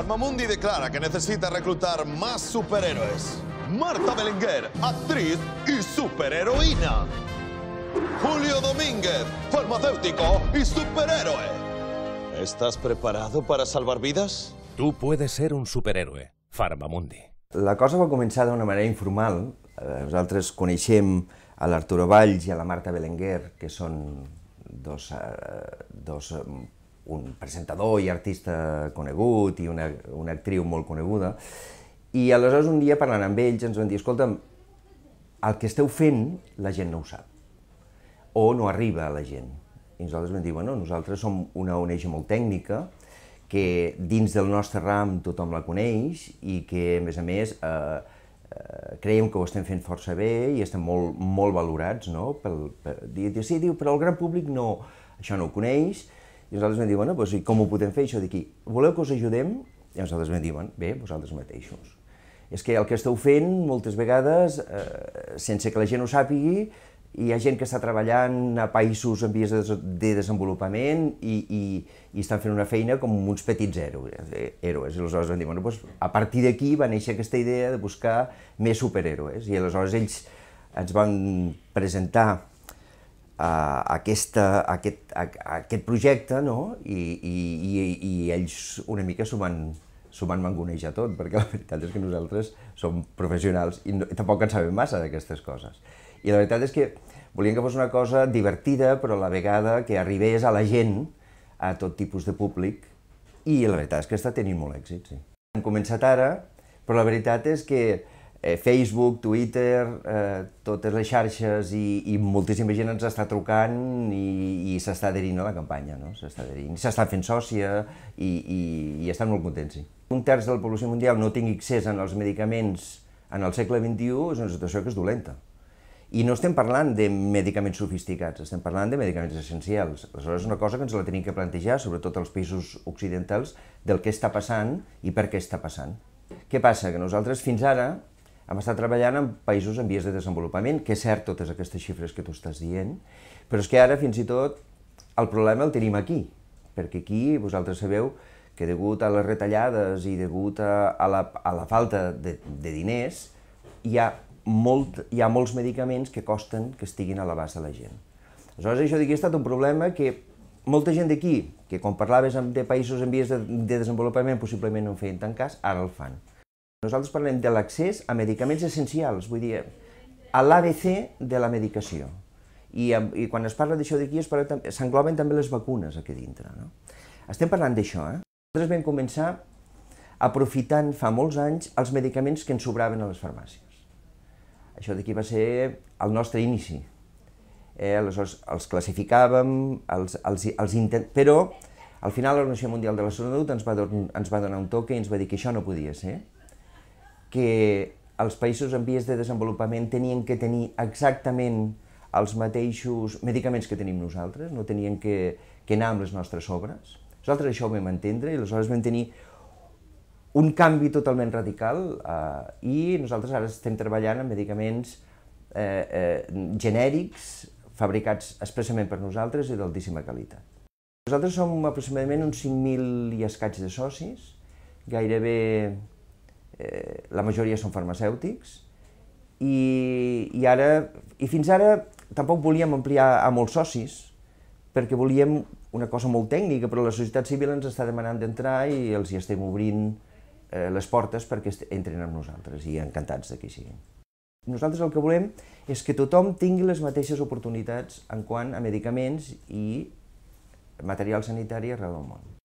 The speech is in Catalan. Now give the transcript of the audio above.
Palmamundi declara que necesita reclutar más superhéroes. Marta Belenguer, actriz y superheroína. Julio Domínguez, farmacéutico y superhéroe. ¿Estás preparado para salvar vidas? Tú puedes ser un superhéroe. Farmamundi. La cosa va començar d'una manera informal. Eh, nosaltres coneixem a l'Arturo Valls i a la Marta Belenguer, que són dos, eh, dos eh, un presentador i artista conegut i una, una actriu molt coneguda, i aleshores un dia parlant amb ells ens van dir, escolta'm, el que esteu fent la gent no ho sap, o no arriba a la gent. I nosaltres vam dir, bueno, nosaltres som una ONG molt tècnica, que dins del nostre ram tothom la coneix i que, a més a més, eh, eh creiem que ho estem fent força bé i estem molt, molt valorats, no? Pel, per, dir, sí, diu, però el gran públic no, això no ho coneix, i nosaltres vam dir, bueno, doncs, com ho podem fer això d'aquí? Voleu que us ajudem? I nosaltres vam dir, bueno, bé, vosaltres mateixos. És que el que esteu fent, moltes vegades, eh, sense que la gent ho sàpigui, hi ha gent que està treballant a països en vies de desenvolupament i, i, i estan fent una feina com uns petits héroes. Eh, héroes. I aleshores van dir, bueno, doncs, a partir d'aquí va néixer aquesta idea de buscar més superhéroes. I aleshores ells ens van presentar eh, aquesta, aquest, a, aquest projecte, no? I, i, i, i ells una mica s'ho van, van mangonejar tot, perquè la veritat és que nosaltres som professionals i, no, i tampoc en sabem massa d'aquestes coses. I la veritat és que volien que fos una cosa divertida, però a la vegada que arribés a la gent, a tot tipus de públic, i la veritat és que està tenint molt èxit, sí. Hem començat ara, però la veritat és que eh, Facebook, Twitter, eh, totes les xarxes i, i moltíssima gent ens està trucant i, i s'està adherint a la campanya, no? s'està adherint, s'està fent sòcia i, i, i estan molt contents. Sí. Un terç de la població mundial no tingui accés en els medicaments en el segle XXI és una situació que és dolenta. I no estem parlant de medicaments sofisticats, estem parlant de medicaments essencials. Aleshores, és una cosa que ens la tenim que plantejar, sobretot als països occidentals, del que està passant i per què està passant. Què passa? Que nosaltres fins ara hem estat treballant en països en vies de desenvolupament, que és cert totes aquestes xifres que tu estàs dient, però és que ara fins i tot el problema el tenim aquí, perquè aquí vosaltres sabeu que degut a les retallades i degut a, a, la, a la falta de, de diners, hi ha, molt, hi ha molts medicaments que costen que estiguin a l'abast de la gent. Aleshores, això d'aquí ha estat un problema que molta gent d'aquí, que quan parlaves de països en vies de, de desenvolupament possiblement no en feien tant cas, ara el fan. Nosaltres parlem de l'accés a medicaments essencials, vull dir, a l'ABC de la medicació. I, I quan es parla d'això d'aquí s'engloben també les vacunes aquí dintre. No? Estem parlant d'això, eh? Nosaltres vam començar aprofitant fa molts anys els medicaments que ens sobraven a les farmàcies. Això d'aquí va ser el nostre inici. Eh, aleshores, els classificàvem, els, els, els intent... però al final l'Organització Mundial de la Salut ens va, ens va donar un toque i ens va dir que això no podia ser que els països en vies de desenvolupament tenien que tenir exactament els mateixos medicaments que tenim nosaltres, no tenien que, que anar amb les nostres obres. Nosaltres això ho vam entendre i aleshores vam tenir un canvi totalment radical eh, i nosaltres ara estem treballant amb medicaments eh, eh, genèrics fabricats expressament per nosaltres i d'altíssima qualitat. Nosaltres som aproximadament uns 5.000 i escaig de socis, gairebé eh, la majoria són farmacèutics, i, i, ara, i fins ara tampoc volíem ampliar a molts socis, perquè volíem una cosa molt tècnica, però la societat civil ens està demanant d'entrar i els hi estem obrint eh, les portes perquè entren amb nosaltres i encantats de que siguin. Nosaltres el que volem és que tothom tingui les mateixes oportunitats en quant a medicaments i material sanitari arreu del món.